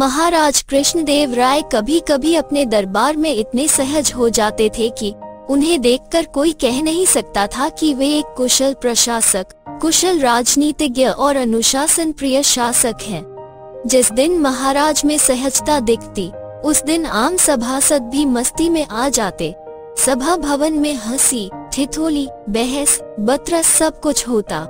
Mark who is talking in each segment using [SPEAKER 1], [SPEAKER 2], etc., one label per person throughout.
[SPEAKER 1] महाराज कृष्णदेव राय कभी कभी अपने दरबार में इतने सहज हो जाते थे कि उन्हें देखकर कोई कह नहीं सकता था कि वे एक कुशल प्रशासक कुशल राजनीतिज्ञ और अनुशासन प्रिय शासक हैं। जिस दिन महाराज में सहजता दिखती उस दिन आम सभासद भी मस्ती में आ जाते सभा भवन में हंसी ठिठोली बहस बतरस सब कुछ होता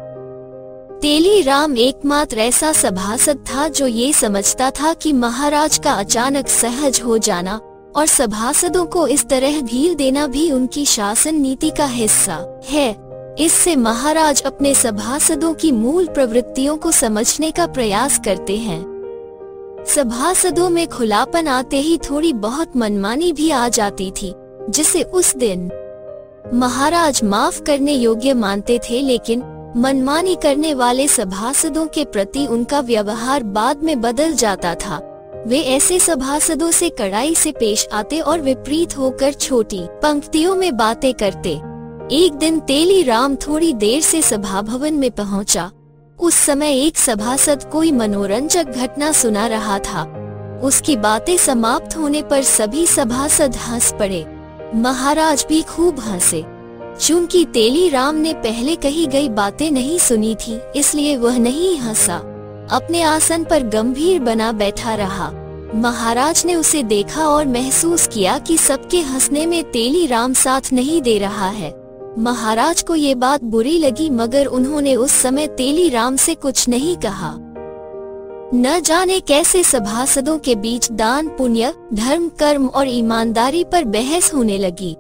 [SPEAKER 1] तेली राम एकमात्र ऐसा सभासद था जो ये समझता था कि महाराज का अचानक सहज हो जाना और सभासदों को इस तरह ढील देना भी उनकी शासन नीति का हिस्सा है इससे महाराज अपने सभासदों की मूल प्रवृत्तियों को समझने का प्रयास करते हैं सभासदों में खुलापन आते ही थोड़ी बहुत मनमानी भी आ जाती थी जिसे उस दिन महाराज माफ करने योग्य मानते थे लेकिन मनमानी करने वाले सभासदों के प्रति उनका व्यवहार बाद में बदल जाता था वे ऐसे सभासदों से कड़ाई से पेश आते और विपरीत होकर छोटी पंक्तियों में बातें करते एक दिन तेली राम थोड़ी देर से सभा भवन में पहुंचा। उस समय एक सभासद कोई मनोरंजक घटना सुना रहा था उसकी बातें समाप्त होने पर सभी सभासद हंस पड़े महाराज भी खूब हंसे चूंकि तेली राम ने पहले कही गई बातें नहीं सुनी थी इसलिए वह नहीं हंसा अपने आसन पर गंभीर बना बैठा रहा महाराज ने उसे देखा और महसूस किया कि सबके हंसने में तेली राम साथ नहीं दे रहा है महाराज को ये बात बुरी लगी मगर उन्होंने उस समय तेली राम से कुछ नहीं कहा न जाने कैसे सभासदों के बीच दान पुण्य धर्म कर्म और ईमानदारी पर बहस होने लगी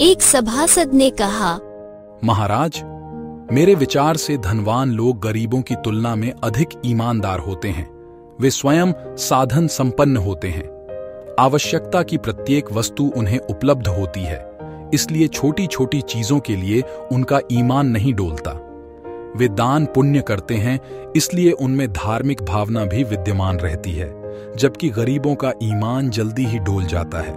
[SPEAKER 1] एक सभासद ने कहा
[SPEAKER 2] महाराज मेरे विचार से धनवान लोग गरीबों की तुलना में अधिक ईमानदार होते हैं वे स्वयं साधन संपन्न होते हैं आवश्यकता की प्रत्येक वस्तु उन्हें उपलब्ध होती है इसलिए छोटी छोटी चीजों के लिए उनका ईमान नहीं डोलता वे दान पुण्य करते हैं इसलिए उनमें धार्मिक भावना भी विद्यमान रहती है जबकि गरीबों का ईमान जल्दी ही डोल जाता है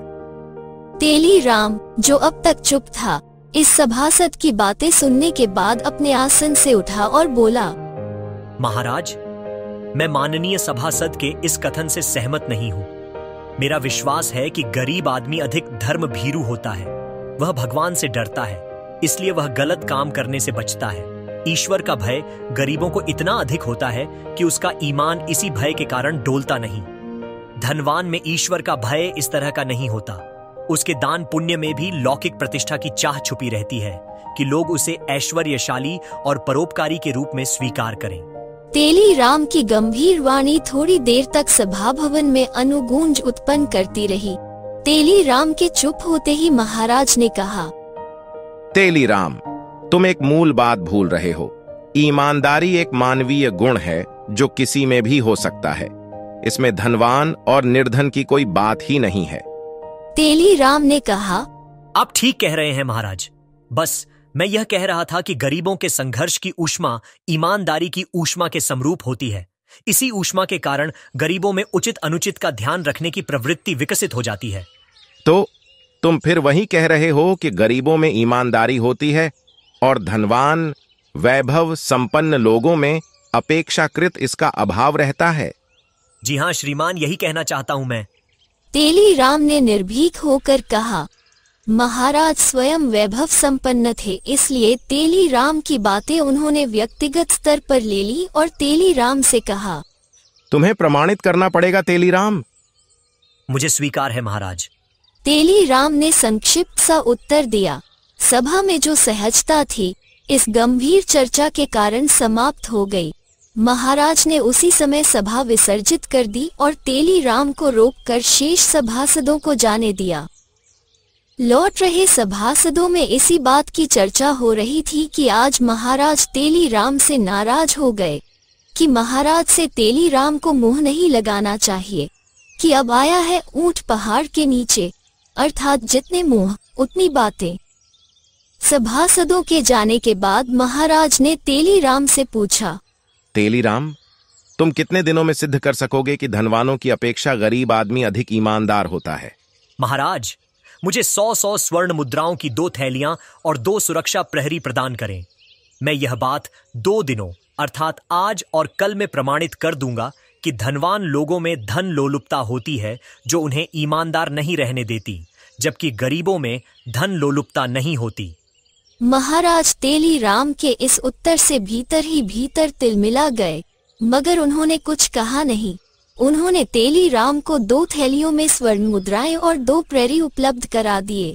[SPEAKER 1] तेली राम जो अब तक चुप था इस सभासद की बातें सुनने के बाद अपने आसन से उठा और बोला
[SPEAKER 3] महाराज मैं माननीय सभासद के इस कथन से सहमत नहीं हूँ मेरा विश्वास है कि गरीब आदमी अधिक धर्म भीरू होता है वह भगवान से डरता है इसलिए वह गलत काम करने से बचता है ईश्वर का भय गरीबों को इतना अधिक होता है कि उसका ईमान इसी भय के कारण डोलता नहीं धनवान में ईश्वर का भय इस तरह का नहीं होता उसके दान पुण्य में भी लौकिक प्रतिष्ठा की चाह छुपी रहती है कि लोग उसे ऐश्वर्यशाली और परोपकारी के रूप में स्वीकार करें
[SPEAKER 1] तेली राम की गंभीर वाणी थोड़ी देर तक सभा भवन में अनुगूंज उत्पन्न करती रही तेली राम के चुप होते ही महाराज ने कहा
[SPEAKER 4] तेली राम तुम एक मूल बात भूल रहे हो ईमानदारी एक मानवीय गुण है जो किसी में भी हो सकता है इसमें धनवान और निर्धन की कोई बात ही नहीं है
[SPEAKER 1] तेली राम ने कहा
[SPEAKER 3] आप ठीक कह रहे हैं महाराज बस मैं यह कह रहा था कि गरीबों के संघर्ष की ऊष्मा ईमानदारी की ऊष्मा के समरूप होती है इसी ऊष्मा के कारण गरीबों में उचित अनुचित का ध्यान रखने की प्रवृत्ति विकसित हो जाती है
[SPEAKER 4] तो तुम फिर वही कह रहे हो कि गरीबों में ईमानदारी होती है और धनवान वैभव संपन्न लोगों में अपेक्षाकृत इसका अभाव रहता है जी हाँ
[SPEAKER 3] श्रीमान यही कहना चाहता हूं मैं
[SPEAKER 1] तेली राम ने निर्भीक होकर कहा महाराज स्वयं वैभव संपन्न थे इसलिए तेली राम की बातें उन्होंने व्यक्तिगत स्तर पर ले ली और तेली राम से कहा
[SPEAKER 4] तुम्हें प्रमाणित करना पड़ेगा तेली राम मुझे स्वीकार है महाराज
[SPEAKER 1] तेली राम ने संक्षिप्त सा उत्तर दिया सभा में जो सहजता थी इस गंभीर चर्चा के कारण समाप्त हो गई महाराज ने उसी समय सभा विसर्जित कर दी और तेली राम को रोककर शेष सभासदों को जाने दिया लौट रहे सभासदों में इसी बात की चर्चा हो रही थी कि आज महाराज तेली राम से नाराज हो गए कि महाराज से तेली राम को मुंह नहीं लगाना चाहिए कि अब आया है ऊंट पहाड़ के नीचे अर्थात जितने मुंह उतनी बातें सभासदों के जाने के बाद महाराज ने तेली राम से पूछा
[SPEAKER 4] तेलीराम तुम कितने दिनों में सिद्ध कर सकोगे कि धनवानों की अपेक्षा गरीब आदमी अधिक ईमानदार होता है
[SPEAKER 3] महाराज मुझे सौ सौ स्वर्ण मुद्राओं की दो थैलियां और दो सुरक्षा प्रहरी प्रदान करें मैं यह बात दो दिनों अर्थात आज और कल में प्रमाणित कर दूंगा कि धनवान लोगों में धन लोलुपता होती है जो उन्हें ईमानदार नहीं रहने देती जबकि गरीबों में धन लोलुपता नहीं होती
[SPEAKER 1] महाराज तेली राम के इस उत्तर से भीतर ही भीतर तिलमिला गए मगर उन्होंने कुछ कहा नहीं उन्होंने तेली राम को दो थैलियों में स्वर्ण मुद्राएं और दो प्रेरी उपलब्ध करा दिए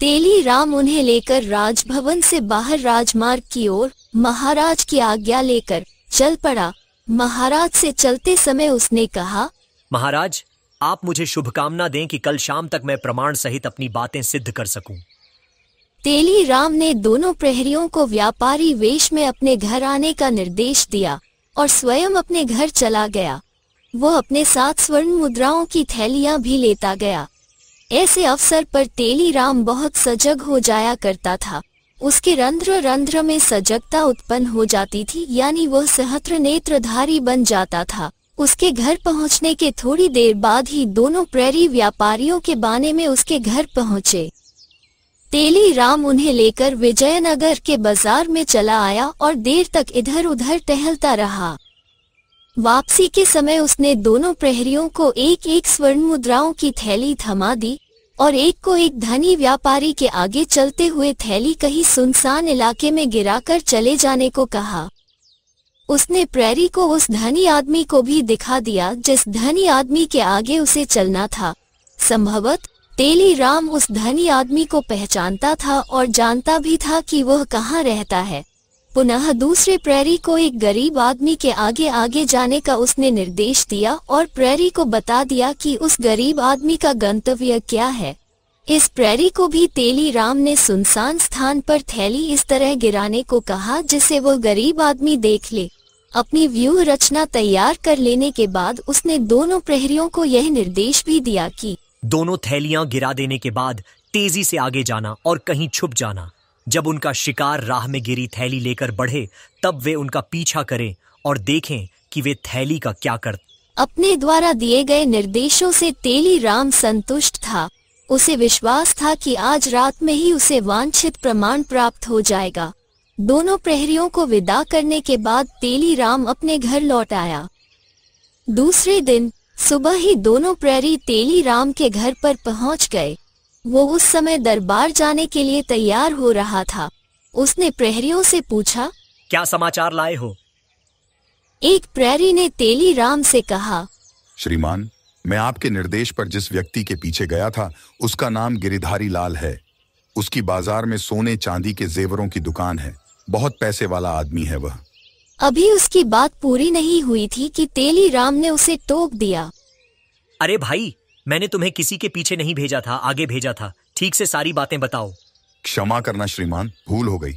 [SPEAKER 1] तेली राम उन्हें लेकर राजभवन से बाहर राजमार्ग की ओर महाराज की आज्ञा लेकर चल पड़ा महाराज से चलते समय उसने कहा
[SPEAKER 3] महाराज आप मुझे शुभकामना दें कि कल शाम तक मैं प्रमाण सहित अपनी बातें सिद्ध कर सकूं।
[SPEAKER 1] तेली राम ने दोनों प्रहरियों को व्यापारी वेश में अपने घर आने का निर्देश दिया और स्वयं अपने घर चला गया वो अपने साथ स्वर्ण मुद्राओं की थैलियां भी लेता गया ऐसे अवसर पर तेली राम बहुत सजग हो जाया करता था उसके रंध्र रंध्र में सजगता उत्पन्न हो जाती थी यानी वह सहत्र नेत्रधारी बन जाता था उसके घर पहुंचने के थोड़ी देर बाद ही दोनों प्रेरी व्यापारियों के बाने में उसके घर पहुंचे तेली राम उन्हें लेकर विजयनगर के बाजार में चला आया और देर तक इधर उधर टहलता रहा वापसी के समय उसने दोनों प्रहरियों को एक एक स्वर्ण मुद्राओं की थैली थमा दी और एक को एक धनी व्यापारी के आगे चलते हुए थैली कहीं सुनसान इलाके में गिराकर चले जाने को कहा उसने प्रहरी को उस धनी आदमी को भी दिखा दिया जिस धनी आदमी के आगे उसे चलना था संभवत तेली राम उस धनी आदमी को पहचानता था और जानता भी था कि वह कहाँ रहता है पुनः दूसरे प्रेरी को एक गरीब आदमी के आगे आगे जाने का उसने निर्देश दिया और प्रेरी को बता दिया कि उस गरीब आदमी का गंतव्य क्या है इस प्रेरी को भी तेली राम ने सुनसान स्थान पर थैली इस तरह गिराने को कहा जिसे वो गरीब आदमी देख ले अपनी व्यूह रचना तैयार कर लेने के बाद उसने दोनों प्रहरियों को यह निर्देश भी दिया की
[SPEAKER 3] दोनों थैलियां गिरा देने के बाद तेजी से आगे जाना और कहीं छुप जाना जब उनका शिकार राह में गिरी थैली लेकर बढ़े तब वे उनका पीछा करें और देखें कि वे थैली का क्या कर
[SPEAKER 1] अपने द्वारा दिए गए निर्देशों से तेली राम संतुष्ट था उसे विश्वास था कि आज रात में ही उसे वांछित प्रमाण प्राप्त हो जाएगा दोनों प्रहरियों को विदा करने के बाद तेली राम अपने घर लौट आया दूसरे दिन सुबह ही दोनों प्रेरी तेली राम के घर पर पहुंच गए वो उस समय दरबार जाने के लिए तैयार हो रहा था उसने प्रहरियों से पूछा क्या
[SPEAKER 3] समाचार लाए हो
[SPEAKER 1] एक प्रहरी ने तेली राम से कहा
[SPEAKER 2] श्रीमान मैं आपके निर्देश पर जिस व्यक्ति के पीछे गया था उसका नाम गिरिधारी लाल है उसकी बाजार में सोने चांदी के जेवरों की दुकान है बहुत पैसे वाला आदमी है वह
[SPEAKER 1] अभी उसकी बात पूरी नहीं हुई थी कि तेली राम ने उसे टोक दिया
[SPEAKER 3] अरे भाई मैंने तुम्हें किसी के पीछे नहीं भेजा था आगे भेजा था ठीक से सारी
[SPEAKER 2] बातें बताओ क्षमा करना श्रीमान भूल हो गई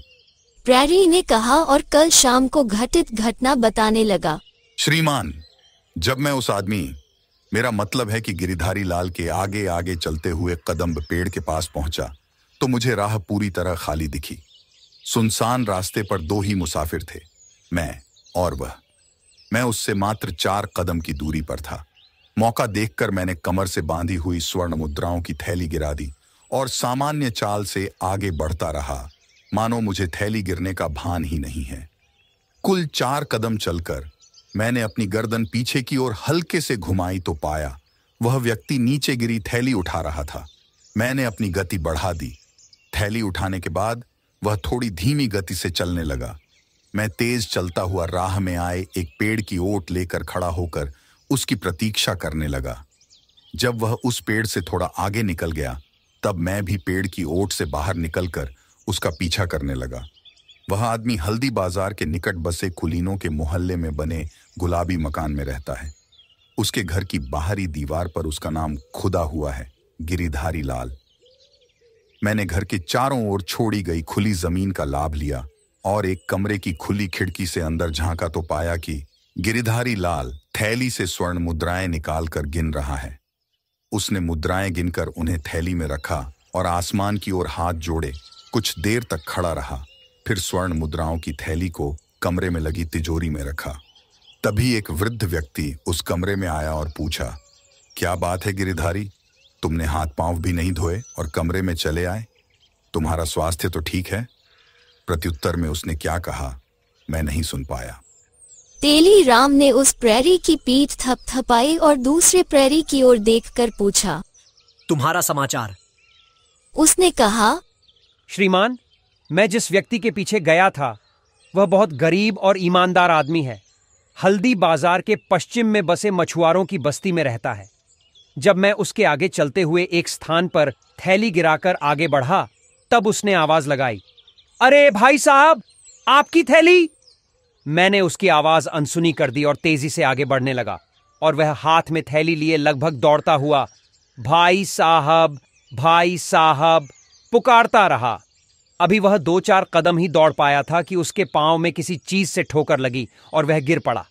[SPEAKER 1] प्रैरी ने कहा और कल शाम को घटित घटना बताने लगा
[SPEAKER 2] श्रीमान जब मैं उस आदमी मेरा मतलब है कि गिरिधारी लाल के आगे आगे चलते हुए कदम पेड़ के पास पहुंचा तो मुझे राह पूरी तरह खाली दिखी सुनसान रास्ते पर दो ही मुसाफिर थे मैं और वह मैं उससे मात्र चार कदम की दूरी पर था मौका देखकर मैंने कमर से बांधी हुई स्वर्ण मुद्राओं की थैली गिरा दी और सामान्य चाल से आगे बढ़ता रहा मानो मुझे थैली गिरने का भान ही नहीं है कुल चार कदम चलकर मैंने अपनी गर्दन पीछे की ओर हल्के से घुमाई तो पाया वह व्यक्ति नीचे गिरी थैली उठा रहा था मैंने अपनी गति बढ़ा दी थैली उठाने के बाद वह थोड़ी धीमी गति से चलने लगा मैं तेज चलता हुआ राह में आए एक पेड़ की ओट लेकर खड़ा होकर उसकी प्रतीक्षा करने लगा जब वह उस पेड़ से थोड़ा आगे निकल गया तब मैं भी पेड़ की ओट से बाहर निकलकर उसका पीछा करने लगा वह आदमी हल्दी बाजार के निकट बसे कुलीनों के मोहल्ले में बने गुलाबी मकान में रहता है उसके घर की बाहरी दीवार पर उसका नाम खुदा हुआ है गिरिधारी लाल मैंने घर के चारों ओर छोड़ी गई खुली जमीन का लाभ लिया और एक कमरे की खुली खिड़की से अंदर झांका तो पाया कि गिरिधारी लाल थैली से स्वर्ण मुद्राएं निकालकर गिन रहा है उसने मुद्राएं गिनकर उन्हें थैली में रखा और आसमान की ओर हाथ जोड़े कुछ देर तक खड़ा रहा फिर स्वर्ण मुद्राओं की थैली को कमरे में लगी तिजोरी में रखा तभी एक वृद्ध व्यक्ति उस कमरे में आया और पूछा क्या बात है गिरिधारी तुमने हाथ पांव भी नहीं धोए और कमरे में चले आए तुम्हारा स्वास्थ्य तो ठीक है प्रत्युत्तर में उसने क्या कहा मैं नहीं सुन पाया
[SPEAKER 1] तेली राम ने उस प्रेरी की पीठ थपथपाई और दूसरे प्रेरी की ओर देखकर पूछा
[SPEAKER 5] तुम्हारा समाचार
[SPEAKER 1] उसने कहा
[SPEAKER 5] श्रीमान मैं जिस व्यक्ति के पीछे गया था वह बहुत गरीब और ईमानदार आदमी है हल्दी बाजार के पश्चिम में बसे मछुआरों की बस्ती में रहता है जब मैं उसके आगे चलते हुए एक स्थान पर थैली गिराकर आगे बढ़ा तब उसने आवाज लगाई अरे भाई साहब आपकी थैली मैंने उसकी आवाज अनसुनी कर दी और तेजी से आगे बढ़ने लगा और वह हाथ में थैली लिए लगभग दौड़ता हुआ भाई साहब भाई साहब पुकारता रहा अभी वह दो चार कदम ही दौड़ पाया था कि उसके पांव में किसी चीज से ठोकर लगी और वह गिर पड़ा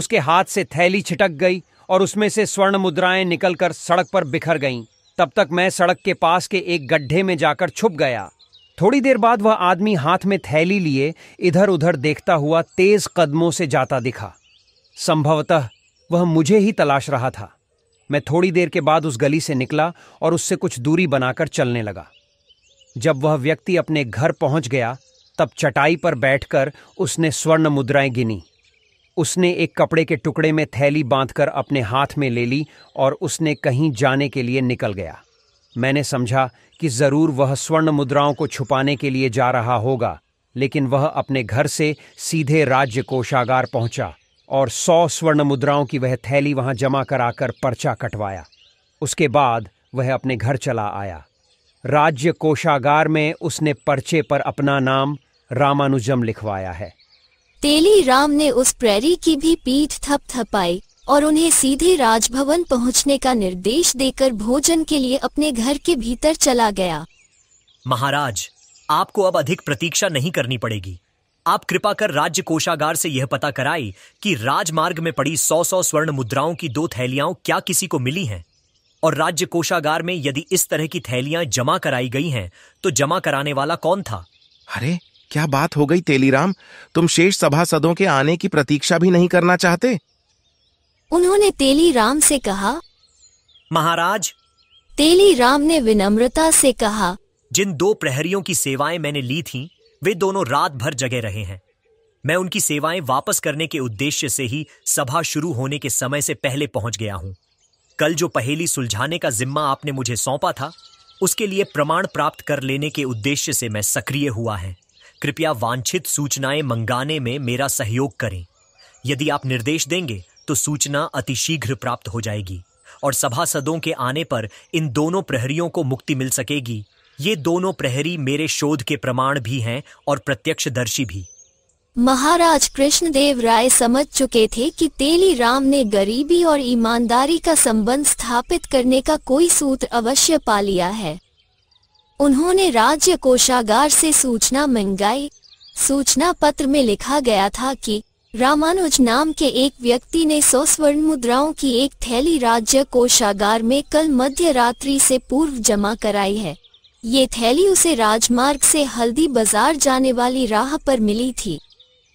[SPEAKER 5] उसके हाथ से थैली छिटक गई और उसमें से स्वर्ण मुद्राएं निकलकर सड़क पर बिखर गईं। तब तक मैं सड़क के पास के एक गड्ढे में जाकर छुप गया थोड़ी देर बाद वह आदमी हाथ में थैली लिए इधर उधर देखता हुआ तेज कदमों से जाता दिखा संभवतः वह मुझे ही तलाश रहा था मैं थोड़ी देर के बाद उस गली से निकला और उससे कुछ दूरी बनाकर चलने लगा जब वह व्यक्ति अपने घर पहुंच गया तब चटाई पर बैठकर उसने स्वर्ण मुद्राएं गिनी उसने एक कपड़े के टुकड़े में थैली बांधकर अपने हाथ में ले ली और उसने कहीं जाने के लिए निकल गया मैंने समझा कि जरूर वह स्वर्ण मुद्राओं को छुपाने के लिए जा रहा होगा लेकिन वह अपने घर से सीधे राज्य कोषागार पहुंचा और सौ स्वर्ण मुद्राओं की वह थैली वहां जमा कराकर पर्चा कटवाया उसके बाद वह अपने घर चला आया राज्य कोषागार में उसने पर्चे पर अपना नाम रामानुजम लिखवाया है
[SPEAKER 1] तेली राम ने उस प्रेरी की भी पीठ थपथपाई और उन्हें सीधे राजभवन पहुंचने का निर्देश देकर भोजन के लिए अपने घर के भीतर चला गया
[SPEAKER 3] महाराज आपको अब अधिक प्रतीक्षा नहीं करनी पड़ेगी आप कृपा कर राज्य कोषागार से यह पता कराई कि राजमार्ग में पड़ी सौ सौ स्वर्ण मुद्राओं की दो थैलियां क्या किसी को मिली हैं और राज्य कोषागार में यदि इस तरह की थैलियां जमा कराई गई हैं तो जमा कराने वाला कौन था
[SPEAKER 4] अरे क्या बात हो गई तेलीराम तुम शेष सभासदों के आने की प्रतीक्षा भी नहीं करना चाहते
[SPEAKER 1] उन्होंने तेली राम से कहा महाराज तेली राम ने विनम्रता से कहा
[SPEAKER 3] जिन दो प्रहरियों की सेवाएं मैंने ली थीं, वे दोनों रात भर जगे रहे हैं मैं उनकी सेवाएं वापस करने के उद्देश्य से ही सभा शुरू होने के समय से पहले पहुंच गया हूं कल जो पहेली सुलझाने का जिम्मा आपने मुझे सौंपा था उसके लिए प्रमाण प्राप्त कर लेने के उद्देश्य से मैं सक्रिय हुआ है कृपया वांछित सूचनाएं मंगाने में मेरा सहयोग करें यदि आप निर्देश देंगे तो सूचना अतिशीघ्र प्राप्त हो जाएगी और सभासदों के आने पर इन दोनों प्रहरियों को मुक्ति मिल सकेगी ये दोनों प्रहरी मेरे शोध के प्रमाण भी हैं और प्रत्यक्षदर्शी भी
[SPEAKER 1] महाराज कृष्णदेव राय समझ चुके थे कि तेली राम ने गरीबी और ईमानदारी का संबंध स्थापित करने का कोई सूत्र अवश्य पा लिया है उन्होंने राज्य कोषागार से सूचना मंगाई सूचना पत्र में लिखा गया था कि रामानुज नाम के एक व्यक्ति ने सौ स्वर्ण मुद्राओं की एक थैली राज्य कोषागार में कल मध्य रात्रि से पूर्व जमा कराई है ये थैली उसे राजमार्ग से हल्दी बाजार जाने वाली राह पर मिली थी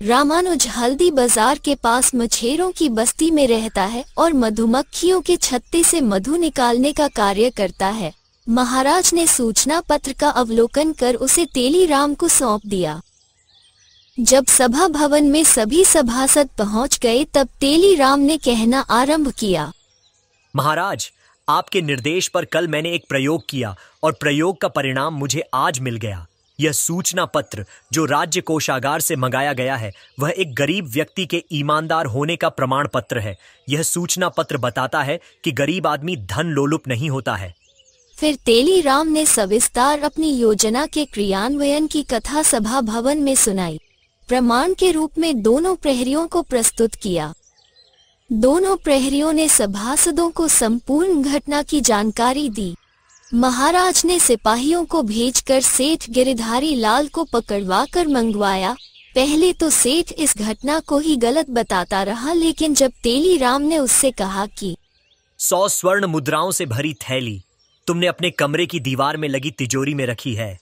[SPEAKER 1] रामानुज हल्दी बाजार के पास मछेरों की बस्ती में रहता है और मधुमक्खियों के छत्ते से मधु निकालने का कार्य करता है महाराज ने सूचना पत्र का अवलोकन कर उसे तेली राम को सौंप दिया जब सभा भवन में सभी सभासद पहुंच गए तब तेली राम ने कहना आरंभ किया
[SPEAKER 3] महाराज आपके निर्देश पर कल मैंने एक प्रयोग किया और प्रयोग का परिणाम मुझे आज मिल गया यह सूचना पत्र जो राज्य कोषागार से मंगाया गया है वह एक गरीब व्यक्ति के ईमानदार होने का प्रमाण पत्र है यह सूचना पत्र बताता है कि गरीब आदमी धन लोलुप नहीं होता है
[SPEAKER 1] फिर तेली राम ने सविस्तार अपनी योजना के क्रियान्वयन की कथा सभा भवन में सुनाई प्रमाण के रूप में दोनों प्रहरियों को प्रस्तुत किया दोनों प्रहरियों ने सभासदों को संपूर्ण घटना की जानकारी दी महाराज ने सिपाहियों को भेजकर सेठ गिरिधारी लाल को पकड़वा कर मंगवाया पहले तो सेठ इस घटना को ही गलत बताता रहा लेकिन जब तेली राम ने उससे कहा कि
[SPEAKER 3] सौ स्वर्ण मुद्राओं से भरी थैली तुमने अपने कमरे की दीवार में लगी तिजोरी में रखी है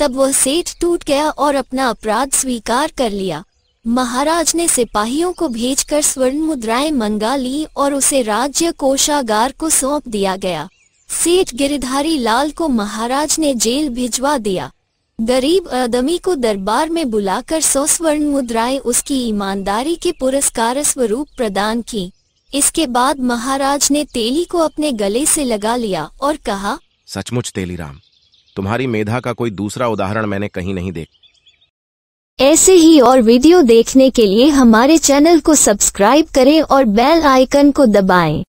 [SPEAKER 1] तब वह सेठ टूट गया और अपना अपराध स्वीकार कर लिया महाराज ने सिपाहियों को भेजकर स्वर्ण मुद्राएं मंगा ली और उसे राज्य कोषागार को सौंप दिया गया सेठ गिरिधारी लाल को महाराज ने जेल भिजवा दिया गरीब आदमी को दरबार में बुलाकर सौ स्वर्ण मुद्राएं उसकी ईमानदारी के पुरस्कार स्वरूप प्रदान की इसके बाद महाराज ने तेली को अपने गले से लगा लिया और कहा
[SPEAKER 4] सचमुच तेली राम तुम्हारी मेधा का कोई दूसरा उदाहरण मैंने कहीं नहीं देखा
[SPEAKER 1] ऐसे ही और वीडियो देखने के लिए हमारे चैनल को सब्सक्राइब करें और बेल आइकन को दबाएं।